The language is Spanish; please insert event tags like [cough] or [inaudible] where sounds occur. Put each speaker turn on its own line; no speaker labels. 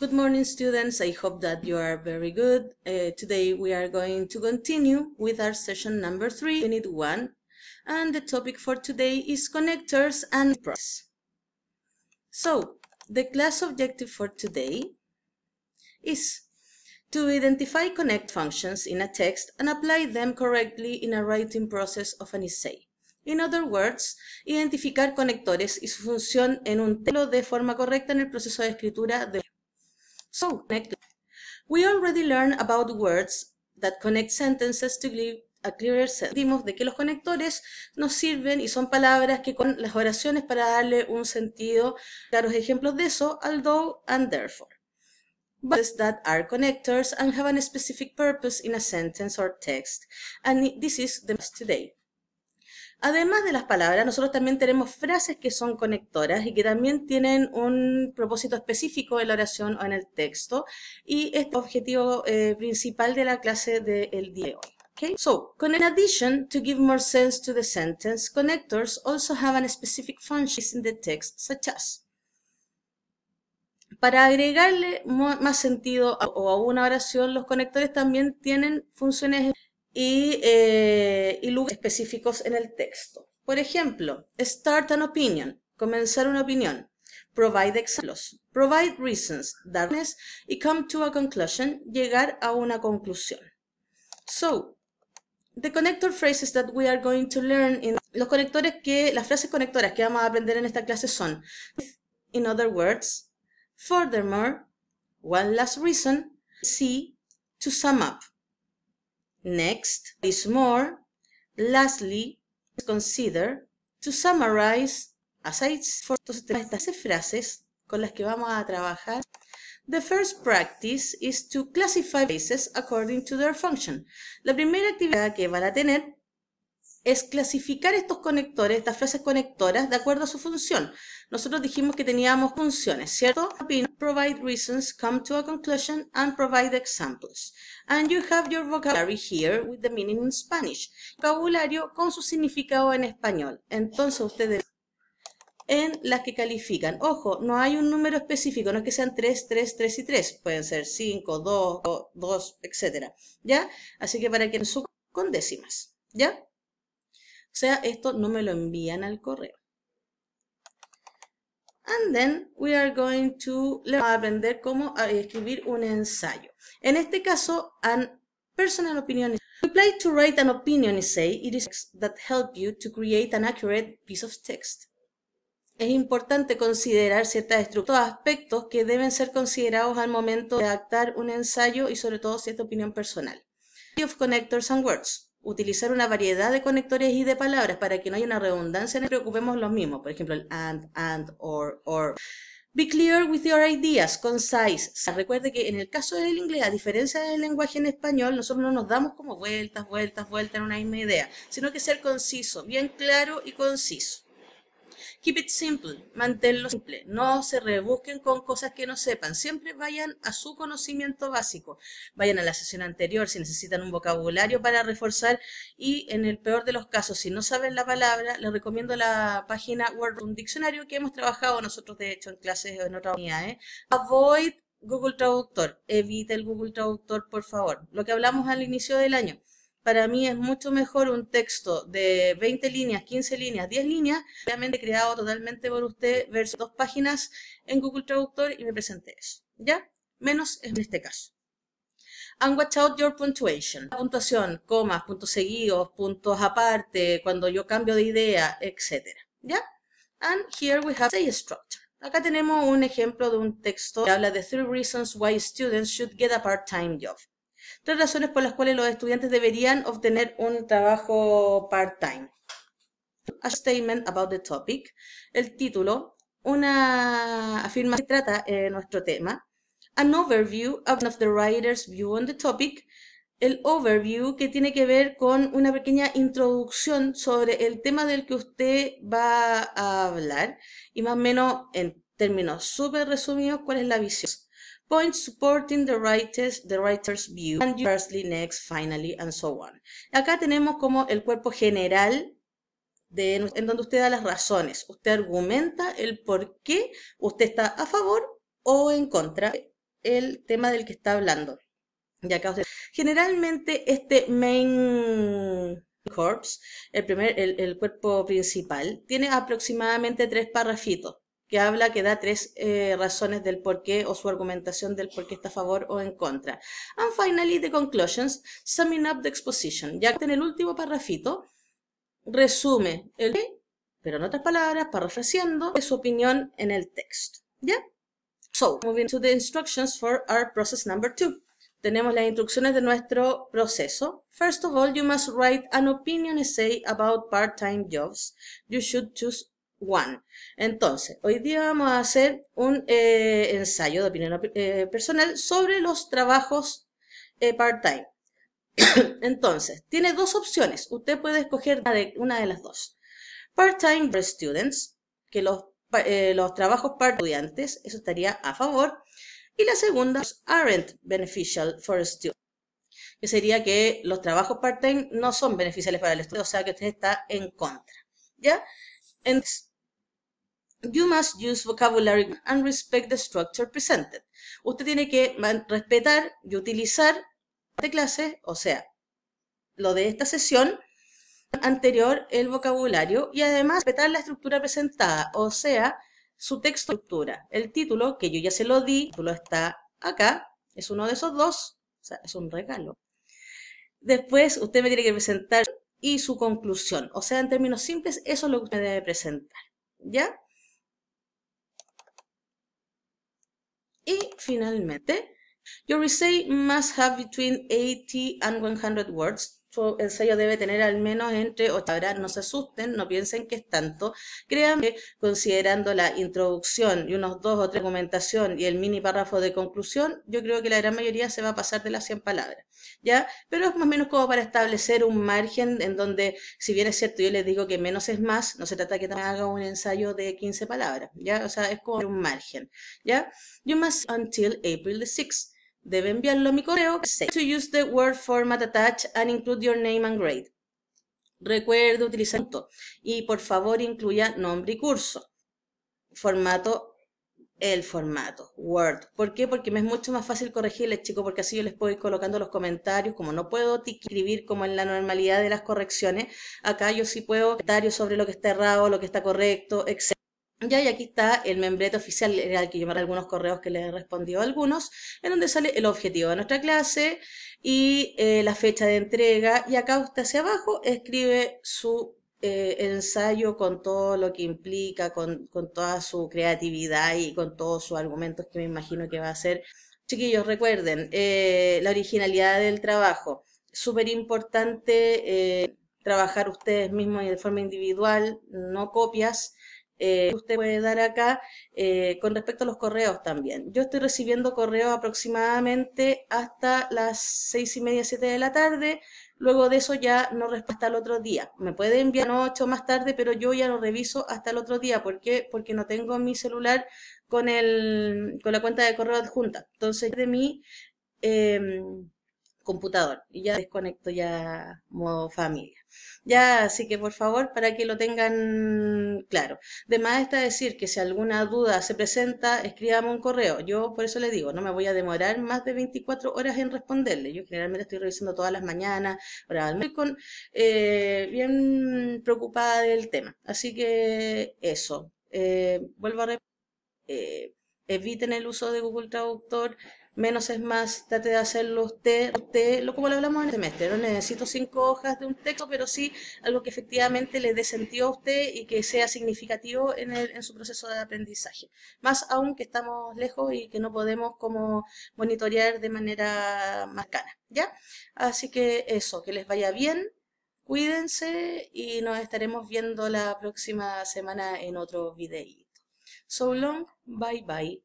Good morning, students. I hope that you are very good. Uh, today we are going to continue with our session number three, unit one, and the topic for today is connectors and pros. So, the class objective for today is to identify connect functions in a text and apply them correctly in a writing process of an essay. In other words, identificar conectores y su función en un texto de forma correcta en el proceso de escritura de so We already learned about words that connect sentences to give a clearer sense. Vimos de que los conectores nos sirven y son palabras que con las oraciones para darle un sentido. Claros ejemplos de eso, although and therefore. But that are connectors and have a specific purpose in a sentence or text. And this is the today. Además de las palabras, nosotros también tenemos frases que son conectoras y que también tienen un propósito específico en la oración o en el texto. Y este es el objetivo eh, principal de la clase del día de hoy. Okay, so in addition to give more sense to the sentence, connectors also have a specific function in the text, such as. Para agregarle más sentido a una oración, los conectores también tienen funciones y, eh, y lugares específicos en el texto. Por ejemplo, start an opinion, comenzar una opinión. Provide examples, provide reasons, darles, y come to a conclusion, llegar a una conclusión. So, the connector phrases that we are going to learn in los conectores que las frases conectoras que vamos a aprender en esta clase son in other words, furthermore, one last reason, see, to sum up. Next is more. Lastly, consider. To summarize, as I for estas frases con las que vamos a trabajar, the first practice is to classify phrases according to their function. La primera actividad que van a tener es clasificar estos conectores, estas frases conectoras, de acuerdo a su función. Nosotros dijimos que teníamos funciones, ¿cierto? Provide reasons, come to a conclusion, and provide examples. And you have your vocabulary here with the meaning in Spanish. Vocabulario con su significado en español. Entonces ustedes en las que califican. Ojo, no hay un número específico, no es que sean 3, 3, 3 y 3. Pueden ser 5, 2, 2, etc. ¿Ya? Así que para que su con décimas. ¿Ya? sea, esto no me lo envían al correo. And then we are going to a aprender cómo ah, escribir un ensayo. En este caso, an personal opinion. We play to write an opinion essay. It is that help you to create an accurate piece of text. Es importante considerar ciertas estructuras, aspectos que deben ser considerados al momento de adaptar un ensayo y sobre todo cierta opinión personal. Of connectors and words utilizar una variedad de conectores y de palabras para que no haya una redundancia No preocupemos los mismos. Por ejemplo, el and, and, or, or. Be clear with your ideas, concise. Recuerde que en el caso del inglés, a diferencia del lenguaje en español, nosotros no nos damos como vueltas, vueltas, vueltas en una misma idea, sino que ser conciso, bien claro y conciso keep it simple, manténlo simple, no se rebusquen con cosas que no sepan, siempre vayan a su conocimiento básico, vayan a la sesión anterior si necesitan un vocabulario para reforzar y en el peor de los casos, si no saben la palabra, les recomiendo la página Word un diccionario que hemos trabajado nosotros de hecho en clases en otra unidad, ¿eh? avoid Google Traductor, evite el Google Traductor por favor, lo que hablamos al inicio del año para mí es mucho mejor un texto de 20 líneas, 15 líneas, 10 líneas, realmente creado totalmente por usted, versus dos páginas en Google Traductor y me presenté eso. ¿Ya? Menos en este caso. And watch out your punctuation. La puntuación, comas, puntos seguidos, puntos aparte, cuando yo cambio de idea, etc. ¿Ya? And here we have the structure. Acá tenemos un ejemplo de un texto que habla de three reasons why students should get a part-time job. Tres razones por las cuales los estudiantes deberían obtener un trabajo part-time. A statement about the topic. El título, una afirmación que trata eh, nuestro tema. An overview of the writer's view on the topic. El overview que tiene que ver con una pequeña introducción sobre el tema del que usted va a hablar y más o menos en términos súper resumidos cuál es la visión points supporting the writer's, the writer's view, and firstly, next, finally, and so on. Acá tenemos como el cuerpo general en donde usted da las razones, usted argumenta el por qué usted está a favor o en contra el tema del que está hablando. Ya Generalmente este main corpse, el, primer, el, cuerpo principal, tiene aproximadamente tres parrafitos habla, que da tres eh, razones del por o su argumentación del por qué está a favor o en contra. And finally, the conclusions, summing up the exposition, ya que en el último parrafito resume el pero en otras palabras, parafraseando, su opinión en el texto. ¿Ya? So, moving to the instructions for our process number two. Tenemos las instrucciones de nuestro proceso. First of all, you must write an opinion essay about part-time jobs. You should choose One. Entonces, hoy día vamos a hacer un eh, ensayo de opinión eh, personal sobre los trabajos eh, part-time. [coughs] Entonces, tiene dos opciones. Usted puede escoger una de, las dos. Part-time for students, que los, los trabajos para estudiantes, eso estaría a favor. Y la segunda, aren't beneficial for students que sería que los trabajos part-time no son beneficiales para el estudio, o sea que usted está en contra. ¿Ya? Entonces, You must use vocabulary and respect the structure presented. Usted tiene que respetar y utilizar esta clase, o sea, lo de esta sesión anterior, el vocabulario, y además respetar la estructura presentada, o sea, su texto estructura. El título, que yo ya se lo di, el título está acá, es uno de esos dos, o sea, es un regalo. Después usted me tiene que presentar y su conclusión, o sea, en términos simples, eso es lo que usted debe presentar, ¿ya? Y finalmente, your essay must have between 80 and 100 words su ensayo debe tener al menos entre ocho palabras, No se asusten, no piensen que es tanto. Créanme, considerando la introducción y unos dos o tres documentación y el mini párrafo de conclusión, yo creo que la gran mayoría se va a pasar de las 100 palabras. ¿ya? Pero es más o menos como para establecer un margen en donde, si bien es cierto, yo les digo que menos es más, no se trata que haga un ensayo de 15 palabras, ¿ya? O sea, es como un margen, ¿ya? You must until April the 6th. Debe enviarlo a mi correo. to use the Word format attached and include your name and grade. Recuerde utilizar y por favor incluya nombre y curso. Formato, el formato, Word. ¿Por qué? Porque me es mucho más fácil corregirles, chicos, porque así yo les puedo ir colocando los comentarios. Como no puedo escribir como en la normalidad de las correcciones, acá yo sí puedo comentarios sobre lo que está errado, lo que está correcto, etc. Ya, y aquí está el membrete oficial, era el que yo algunos correos que le respondió a algunos, en donde sale el objetivo de nuestra clase y eh, la fecha de entrega. Y acá usted hacia abajo escribe su eh, ensayo con todo lo que implica, con, con toda su creatividad y con todos sus argumentos que me imagino que va a ser. Chiquillos, recuerden, eh, la originalidad del trabajo. Súper importante trabajar ustedes mismos de forma individual, no copias eh, usted puede dar acá eh, con respecto a los correos también. Yo estoy recibiendo correos aproximadamente hasta las seis y media, siete de la tarde. Luego de eso ya no respondo hasta el otro día. Me puede enviar ocho más tarde, pero yo ya lo reviso hasta el otro día. ¿Por qué? Porque no tengo mi celular con, el, con la cuenta de correo adjunta. Entonces, de mí... Eh, computador y ya desconecto ya modo familia. Ya, así que por favor, para que lo tengan claro. De más está decir que si alguna duda se presenta, escríbame un correo. Yo por eso le digo, no me voy a demorar más de 24 horas en responderle. Yo generalmente estoy revisando todas las mañanas, estoy con, eh, bien preocupada del tema. Así que eso. Eh, vuelvo a repetir. Eh, eviten el uso de Google Traductor menos es más, trate de hacerlo usted, usted como lo hablamos en el este semestre, no necesito cinco hojas de un texto, pero sí algo que efectivamente le dé sentido a usted y que sea significativo en, el, en su proceso de aprendizaje. Más aún que estamos lejos y que no podemos como monitorear de manera cara ¿ya? Así que eso, que les vaya bien, cuídense y nos estaremos viendo la próxima semana en otro videíto. So long, bye bye.